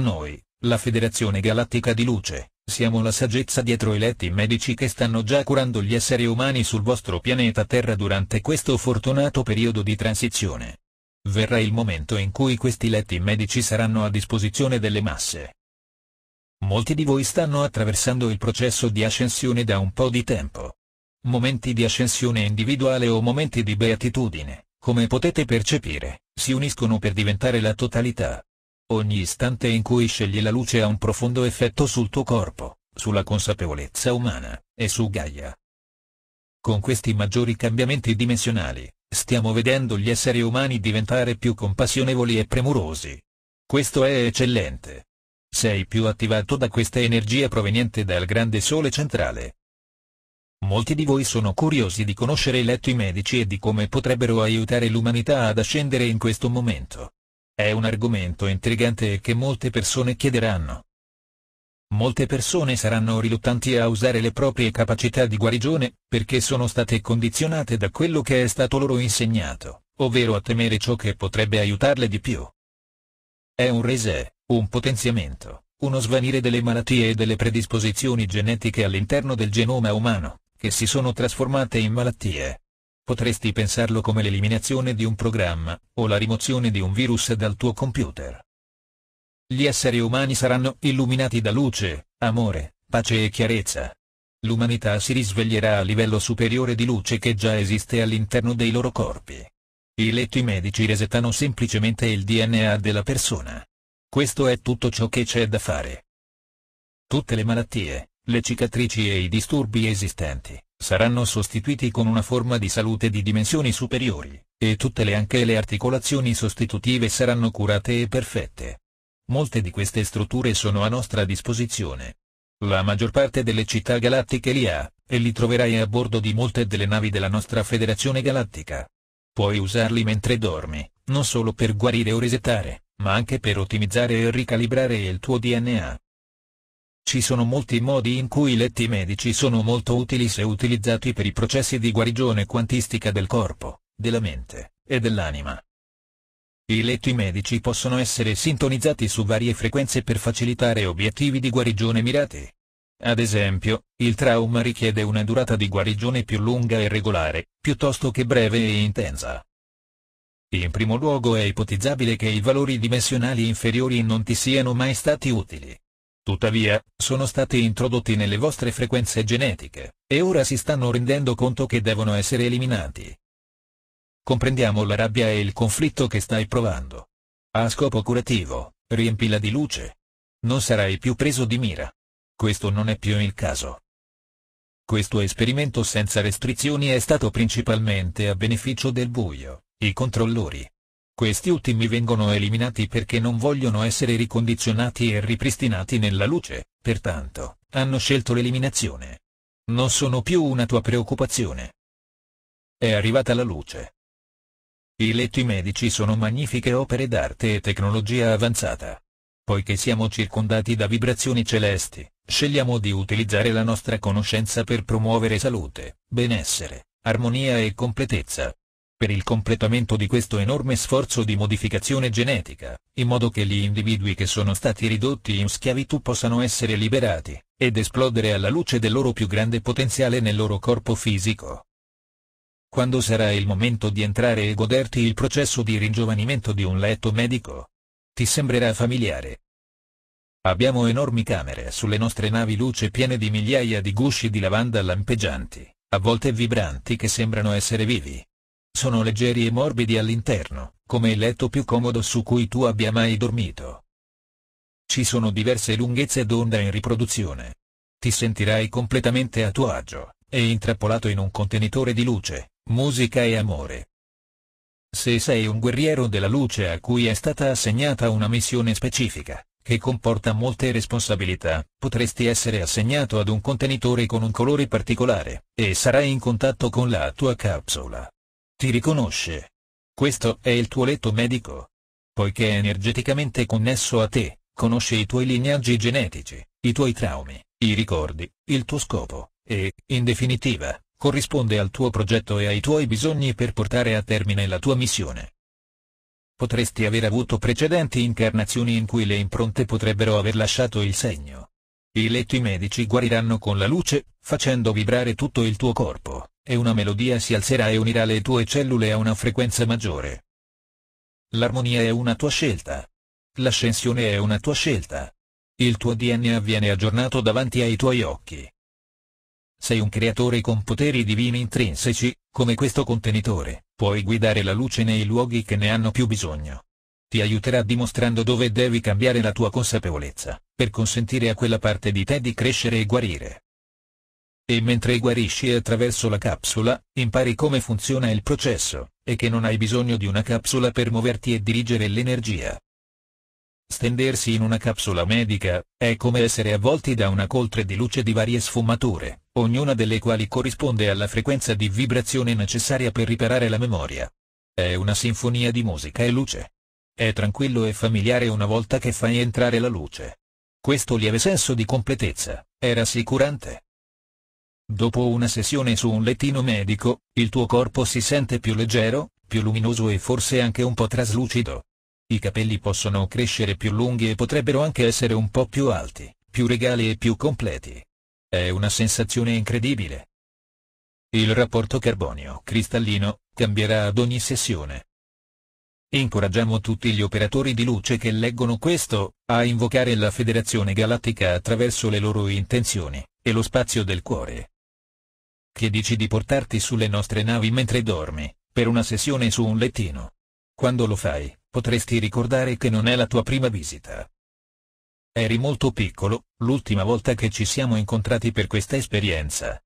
Noi, la Federazione Galattica di Luce, siamo la saggezza dietro i letti medici che stanno già curando gli esseri umani sul vostro pianeta Terra durante questo fortunato periodo di transizione. Verrà il momento in cui questi letti medici saranno a disposizione delle masse. Molti di voi stanno attraversando il processo di ascensione da un po' di tempo. Momenti di ascensione individuale o momenti di beatitudine, come potete percepire, si uniscono per diventare la totalità. Ogni istante in cui scegli la luce ha un profondo effetto sul tuo corpo, sulla consapevolezza umana, e su Gaia. Con questi maggiori cambiamenti dimensionali, stiamo vedendo gli esseri umani diventare più compassionevoli e premurosi. Questo è eccellente. Sei più attivato da questa energia proveniente dal grande sole centrale. Molti di voi sono curiosi di conoscere i letti medici e di come potrebbero aiutare l'umanità ad ascendere in questo momento. È un argomento intrigante e che molte persone chiederanno. Molte persone saranno riluttanti a usare le proprie capacità di guarigione, perché sono state condizionate da quello che è stato loro insegnato, ovvero a temere ciò che potrebbe aiutarle di più. È un reset, un potenziamento, uno svanire delle malattie e delle predisposizioni genetiche all'interno del genoma umano, che si sono trasformate in malattie, Potresti pensarlo come l'eliminazione di un programma, o la rimozione di un virus dal tuo computer. Gli esseri umani saranno illuminati da luce, amore, pace e chiarezza. L'umanità si risveglierà a livello superiore di luce che già esiste all'interno dei loro corpi. I letti medici resettano semplicemente il DNA della persona. Questo è tutto ciò che c'è da fare. Tutte le malattie, le cicatrici e i disturbi esistenti saranno sostituiti con una forma di salute di dimensioni superiori, e tutte le anche le articolazioni sostitutive saranno curate e perfette. Molte di queste strutture sono a nostra disposizione. La maggior parte delle città galattiche li ha, e li troverai a bordo di molte delle navi della nostra Federazione Galattica. Puoi usarli mentre dormi, non solo per guarire o resettare, ma anche per ottimizzare e ricalibrare il tuo DNA. Ci sono molti modi in cui i letti medici sono molto utili se utilizzati per i processi di guarigione quantistica del corpo, della mente, e dell'anima. I letti medici possono essere sintonizzati su varie frequenze per facilitare obiettivi di guarigione mirati. Ad esempio, il trauma richiede una durata di guarigione più lunga e regolare, piuttosto che breve e intensa. In primo luogo è ipotizzabile che i valori dimensionali inferiori non ti siano mai stati utili, Tuttavia, sono stati introdotti nelle vostre frequenze genetiche, e ora si stanno rendendo conto che devono essere eliminati. Comprendiamo la rabbia e il conflitto che stai provando. A scopo curativo, riempila di luce. Non sarai più preso di mira. Questo non è più il caso. Questo esperimento senza restrizioni è stato principalmente a beneficio del buio, i controllori, questi ultimi vengono eliminati perché non vogliono essere ricondizionati e ripristinati nella luce, pertanto, hanno scelto l'eliminazione. Non sono più una tua preoccupazione. È arrivata la luce. I letti medici sono magnifiche opere d'arte e tecnologia avanzata. Poiché siamo circondati da vibrazioni celesti, scegliamo di utilizzare la nostra conoscenza per promuovere salute, benessere, armonia e completezza per il completamento di questo enorme sforzo di modificazione genetica, in modo che gli individui che sono stati ridotti in schiavitù possano essere liberati, ed esplodere alla luce del loro più grande potenziale nel loro corpo fisico. Quando sarà il momento di entrare e goderti il processo di ringiovanimento di un letto medico? Ti sembrerà familiare. Abbiamo enormi camere sulle nostre navi luce piene di migliaia di gusci di lavanda lampeggianti, a volte vibranti che sembrano essere vivi sono leggeri e morbidi all'interno, come il letto più comodo su cui tu abbia mai dormito. Ci sono diverse lunghezze d'onda in riproduzione. Ti sentirai completamente a tuo agio, e intrappolato in un contenitore di luce, musica e amore. Se sei un guerriero della luce a cui è stata assegnata una missione specifica, che comporta molte responsabilità, potresti essere assegnato ad un contenitore con un colore particolare, e sarai in contatto con la tua capsula. Ti riconosce. Questo è il tuo letto medico. Poiché è energeticamente connesso a te, conosce i tuoi lineaggi genetici, i tuoi traumi, i ricordi, il tuo scopo, e, in definitiva, corrisponde al tuo progetto e ai tuoi bisogni per portare a termine la tua missione. Potresti aver avuto precedenti incarnazioni in cui le impronte potrebbero aver lasciato il segno. I letti medici guariranno con la luce, facendo vibrare tutto il tuo corpo, e una melodia si alzerà e unirà le tue cellule a una frequenza maggiore. L'armonia è una tua scelta. L'ascensione è una tua scelta. Il tuo DNA viene aggiornato davanti ai tuoi occhi. Sei un creatore con poteri divini intrinseci, come questo contenitore, puoi guidare la luce nei luoghi che ne hanno più bisogno. Ti aiuterà dimostrando dove devi cambiare la tua consapevolezza, per consentire a quella parte di te di crescere e guarire. E mentre guarisci attraverso la capsula, impari come funziona il processo, e che non hai bisogno di una capsula per muoverti e dirigere l'energia. Stendersi in una capsula medica, è come essere avvolti da una coltre di luce di varie sfumature, ognuna delle quali corrisponde alla frequenza di vibrazione necessaria per riparare la memoria. È una sinfonia di musica e luce. È tranquillo e familiare una volta che fai entrare la luce. Questo lieve senso di completezza, è rassicurante. Dopo una sessione su un lettino medico, il tuo corpo si sente più leggero, più luminoso e forse anche un po' traslucido. I capelli possono crescere più lunghi e potrebbero anche essere un po' più alti, più regali e più completi. È una sensazione incredibile. Il rapporto carbonio-cristallino cambierà ad ogni sessione. Incoraggiamo tutti gli operatori di luce che leggono questo, a invocare la Federazione Galattica attraverso le loro intenzioni, e lo spazio del cuore chiedici di portarti sulle nostre navi mentre dormi, per una sessione su un lettino. Quando lo fai, potresti ricordare che non è la tua prima visita. Eri molto piccolo, l'ultima volta che ci siamo incontrati per questa esperienza.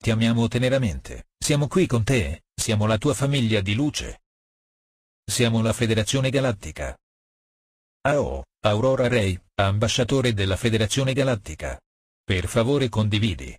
Ti amiamo teneramente, siamo qui con te, siamo la tua famiglia di luce. Siamo la Federazione Galattica. AO, Aurora Ray, ambasciatore della Federazione Galattica. Per favore condividi.